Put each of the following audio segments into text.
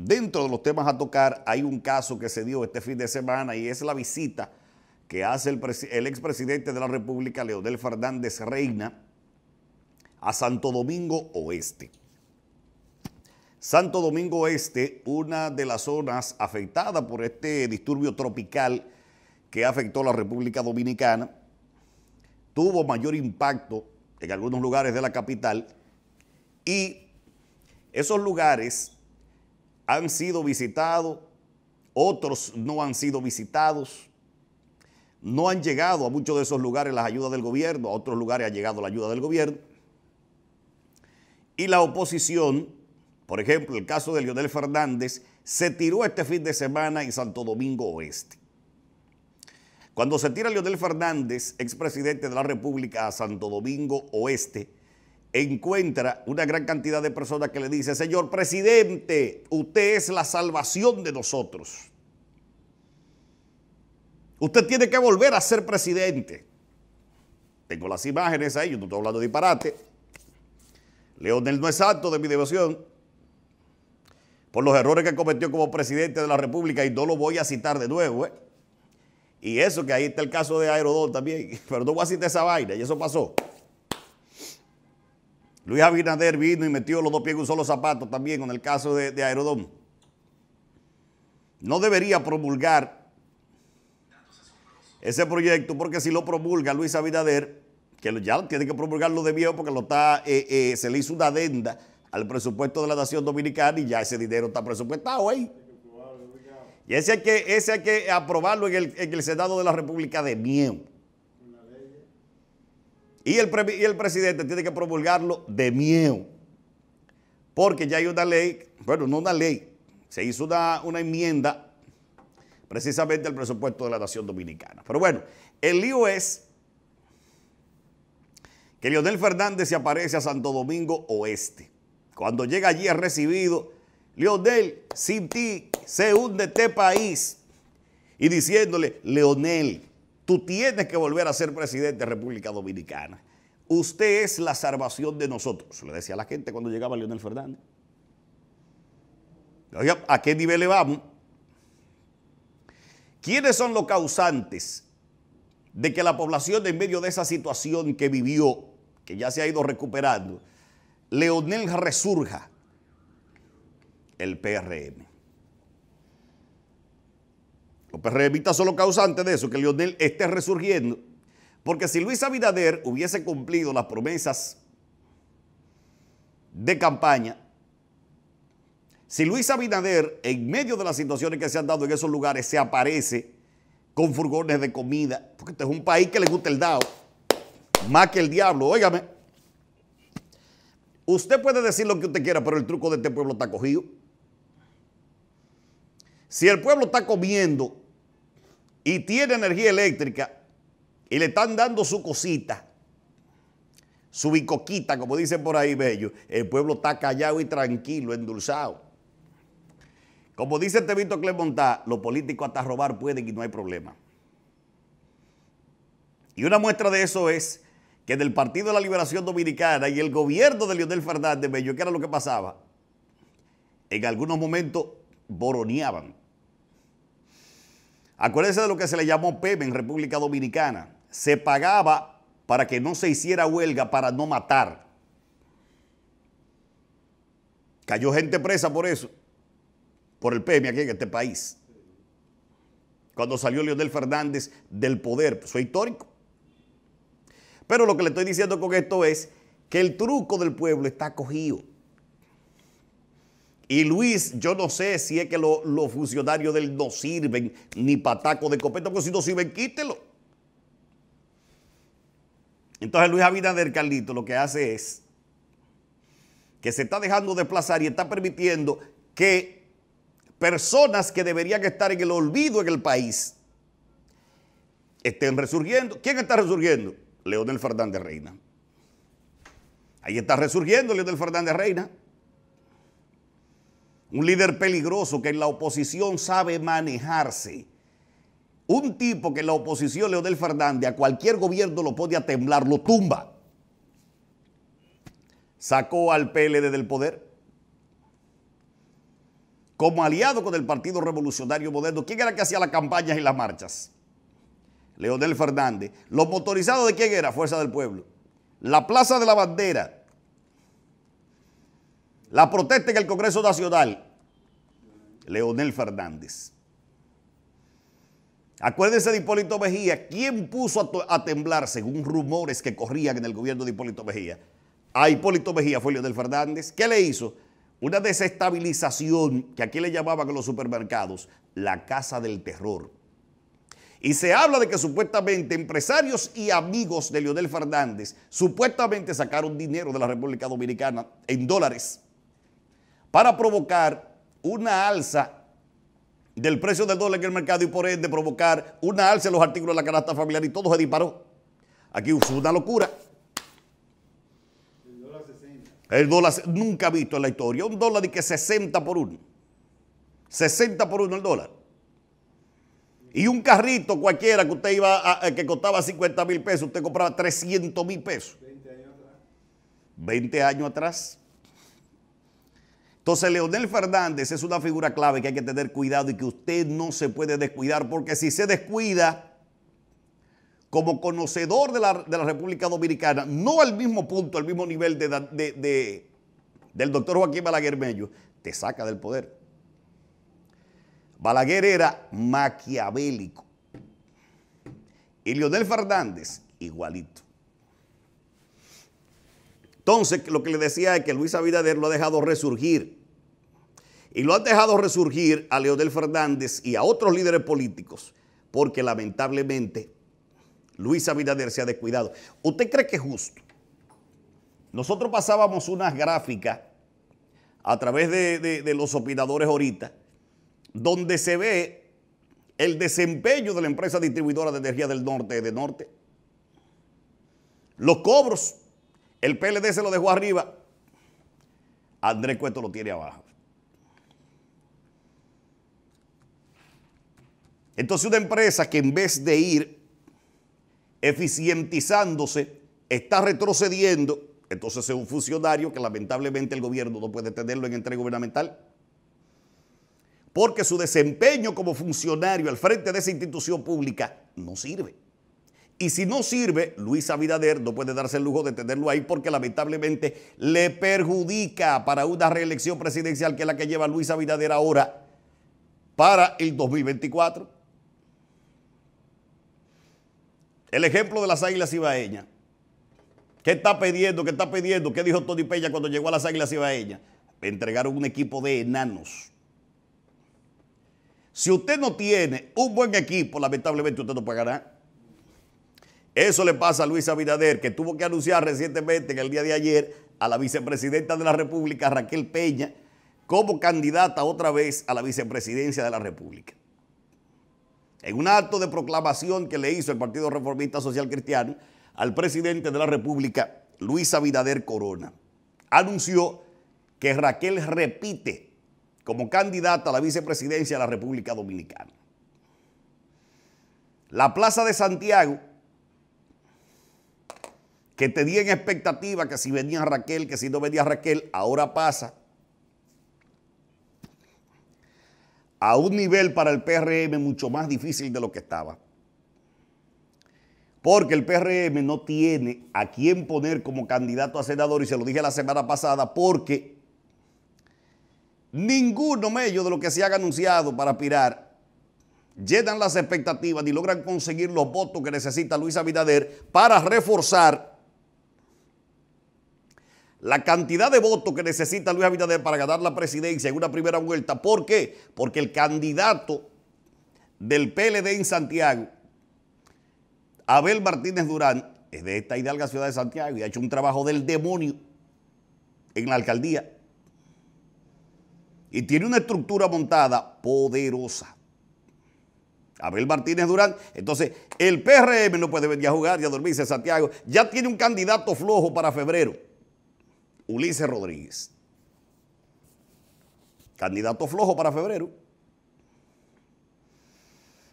Dentro de los temas a tocar hay un caso que se dio este fin de semana y es la visita que hace el, expresidente de la República, Leonel Fernández Reina, a Santo Domingo Oeste. Santo Domingo Oeste, una de las zonas afectadas por este disturbio tropical que afectó a la República Dominicana, tuvo mayor impacto en algunos lugares de la capital y esos lugares han sido visitados, otros no han sido visitados. No han llegado a muchos de esos lugares las ayudas del gobierno, a otros lugares ha llegado la ayuda del gobierno. Y la oposición, por ejemplo, el caso de Leonel Fernández, se tiró este fin de semana en Santo Domingo Oeste. Cuando se tira Leonel Fernández, expresidente de la República, a Santo Domingo Oeste, encuentra una gran cantidad de personas que le dicen, señor presidente, usted es la salvación de nosotros. Usted tiene que volver a ser presidente. Tengo las imágenes ahí, yo no estoy hablando de disparate. Leonel no es santo de mi devoción por los errores que cometió como presidente de la República y no lo voy a citar de nuevo. ¿eh? Y eso que ahí está el caso de Aerodón también, pero no voy a citar esa vaina y eso pasó. Luis Abinader vino y metió los dos pies en un solo zapato también con el caso de, Aerodón. No debería promulgar ese proyecto porque si lo promulga Luis Abinader, que ya tiene que promulgarlo de viejo porque lo está, eh, eh, se le hizo una adenda al presupuesto de la Nación Dominicana y ya ese dinero está presupuestado ahí. Y ese hay que, ese hay que aprobarlo en el, en el Senado de la República de miedo. Y el, presidente tiene que promulgarlo de miedo. Porque ya hay una ley, bueno, no una ley, se hizo una, enmienda precisamente al presupuesto de la Nación Dominicana. Pero bueno, el lío es que Leonel Fernández se aparece a Santo Domingo Oeste. Cuando llega allí ha recibido, Leonel, sin ti se hunde este país. Y diciéndole, Leonel, Tú tienes que volver a ser presidente de República Dominicana. Usted es la salvación de nosotros. Le decía a la gente cuando llegaba Leonel Fernández. ¿a qué nivel le vamos? ¿Quiénes son los causantes de que la población en medio de esa situación que vivió, que ya se ha ido recuperando, Leonel resurja? El PRM. Los PRMistas son los causantes de eso, que Lionel esté resurgiendo. Porque si Luis Abinader hubiese cumplido las promesas de campaña, si Luis Abinader, en medio de las situaciones que se han dado en esos lugares, se aparece con furgones de comida, porque este es un país que le gusta el dado, más que el diablo, óigame. Usted puede decir lo que usted quiera, pero el truco de este pueblo está cogido. Si el pueblo está comiendo y tiene energía eléctrica y le están dando su cosita, su bicoquita, como dicen por ahí, bello, el pueblo está callado y tranquilo, endulzado. Como dice Tevito Clemontá, los políticos hasta robar pueden y no hay problema. Y una muestra de eso es que del Partido de la Liberación Dominicana y el gobierno de Leonel Fernández Bello, que era lo que pasaba, en algunos momentos boroneaban. Acuérdense de lo que se le llamó PEME en República Dominicana. Se pagaba para que no se hiciera huelga para no matar. Cayó gente presa por eso, por el PEME aquí en este país. Cuando salió Leonel Fernández del poder, pues, fue histórico. Pero lo que le estoy diciendo con esto es que el truco del pueblo está cogido. Y Luis, yo no sé si es que los funcionarios del no sirven ni pataco de copeto, porque si no sirven, quítelo. Entonces Luis Abinader Carlito lo que hace es que se está dejando desplazar y está permitiendo que personas que deberían estar en el olvido en el país estén resurgiendo. ¿Quién está resurgiendo? Leónel Fernández Reina. Ahí está resurgiendo Leonel Fernández Reina. Un líder peligroso que en la oposición sabe manejarse. Un tipo que en la oposición, Leonel Fernández, a cualquier gobierno lo podía temblar, lo tumba. Sacó al PLD del poder. Como aliado con el Partido Revolucionario Moderno, ¿quién era que hacía las campañas y las marchas? Leonel Fernández. ¿Los motorizados de quién era? Fuerza del Pueblo. La Plaza de la Bandera, la protesta en el Congreso Nacional. Leonel Fernández. Acuérdense de Hipólito Mejía. ¿Quién puso a, temblar, según rumores que corrían en el gobierno de Hipólito Mejía? A Hipólito Mejía fue Leonel Fernández. ¿Qué le hizo? Una desestabilización que aquí le llamaban en los supermercados la casa del terror. Y se habla de que supuestamente empresarios y amigos de Leonel Fernández supuestamente sacaron dinero de la República Dominicana en dólares para provocar una alza del precio del dólar en el mercado y por ende provocar una alza en los artículos de la canasta familiar y todo se disparó. Aquí fue una locura. El dólar 60. El dólar nunca visto en la historia. Un dólar de que 60 por uno. 60 por uno el dólar. Y un carrito cualquiera que usted iba eh, que costaba 50 mil pesos, usted compraba 300 mil pesos. 20 años atrás. 20 años atrás. Entonces, Leonel Fernández es una figura clave que hay que tener cuidado y que usted no se puede descuidar, porque si se descuida, como conocedor de la, República Dominicana, no al mismo punto, al mismo nivel de, del doctor Joaquín Balaguer Mello, te saca del poder. Balaguer era maquiavélico. Y Leonel Fernández, igualito. Entonces, lo que le decía es que Luis Abinader lo ha dejado resurgir. Y lo han dejado resurgir a Del Fernández y a otros líderes políticos, porque lamentablemente Luis Abinader se ha descuidado. ¿Usted cree que es justo? Nosotros pasábamos unas gráficas a través de, los opinadores ahorita, donde se ve el desempeño de la empresa distribuidora de energía del norte, de norte. Los cobros, el PLD se lo dejó arriba, Andrés Cueto lo tiene abajo. Entonces una empresa que en vez de ir eficientizándose, está retrocediendo, entonces es un funcionario que lamentablemente el gobierno no puede tenerlo en entrega gubernamental, porque su desempeño como funcionario al frente de esa institución pública no sirve. Y si no sirve, Luis Abinader no puede darse el lujo de tenerlo ahí porque lamentablemente le perjudica para una reelección presidencial que es la que lleva Luis Abinader ahora para el 2024. El ejemplo de las águilas ibaeñas. ¿Qué está pidiendo? ¿Qué está pidiendo? ¿Qué dijo Tony Peña cuando llegó a las águilas ibaeñas? Entregaron un equipo de enanos. Si usted no tiene un buen equipo, lamentablemente usted no pagará. Eso le pasa a Luis Abinader, que tuvo que anunciar recientemente en el día de ayer a la vicepresidenta de la República, Raquel Peña, como candidata otra vez a la vicepresidencia de la República en un acto de proclamación que le hizo el Partido Reformista Social Cristiano al presidente de la República, Luis Abinader Corona, anunció que Raquel repite como candidata a la vicepresidencia de la República Dominicana. La Plaza de Santiago, que tenía en expectativa que si venía Raquel, que si no venía Raquel, ahora pasa a un nivel para el PRM mucho más difícil de lo que estaba. Porque el PRM no tiene a quién poner como candidato a senador, y se lo dije la semana pasada, porque ninguno medio de lo que se han anunciado para aspirar llenan las expectativas ni logran conseguir los votos que necesita Luis Abinader para reforzar la cantidad de votos que necesita Luis Abinader para ganar la presidencia en una primera vuelta. ¿Por qué? Porque el candidato del PLD en Santiago, Abel Martínez Durán, es de esta hidalga ciudad de Santiago y ha hecho un trabajo del demonio en la alcaldía. Y tiene una estructura montada poderosa. Abel Martínez Durán. Entonces, el PRM no puede venir a jugar y a dormirse en Santiago. Ya tiene un candidato flojo para febrero Ulises Rodríguez. Candidato flojo para febrero.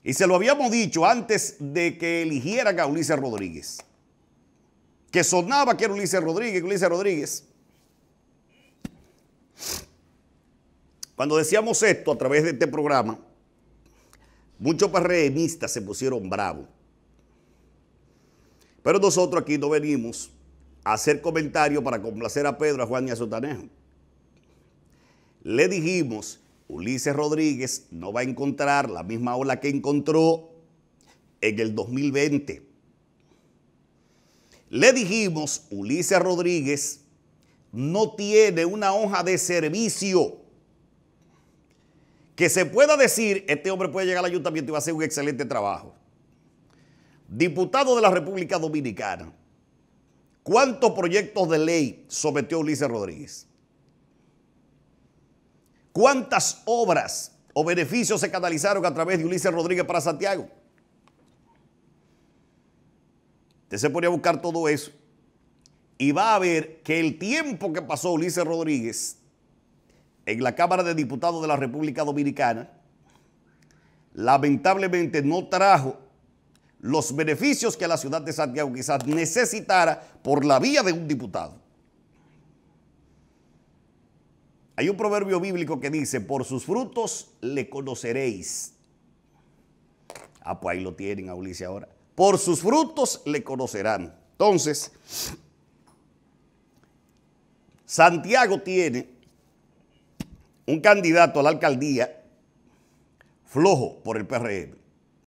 Y se lo habíamos dicho antes de que eligieran a Ulises Rodríguez. Que sonaba que era Ulises Rodríguez, Ulises Rodríguez. Cuando decíamos esto a través de este programa, muchos PRMistas se pusieron bravos. Pero nosotros aquí no venimos hacer comentario para complacer a Pedro, a Juan y a Sotanejo. Le dijimos, Ulises Rodríguez no va a encontrar la misma ola que encontró en el 2020. Le dijimos, Ulises Rodríguez no tiene una hoja de servicio que se pueda decir, este hombre puede llegar al ayuntamiento y va a hacer un excelente trabajo. Diputado de la República Dominicana, ¿Cuántos proyectos de ley sometió Ulises Rodríguez? ¿Cuántas obras o beneficios se canalizaron a través de Ulises Rodríguez para Santiago? Usted se podría buscar todo eso y va a ver que el tiempo que pasó Ulises Rodríguez en la Cámara de Diputados de la República Dominicana lamentablemente no trajo los beneficios que la ciudad de Santiago quizás necesitara por la vía de un diputado. Hay un proverbio bíblico que dice, por sus frutos le conoceréis. Ah, pues ahí lo tienen a Ulises ahora. Por sus frutos le conocerán. Entonces, Santiago tiene un candidato a la alcaldía flojo por el PRM.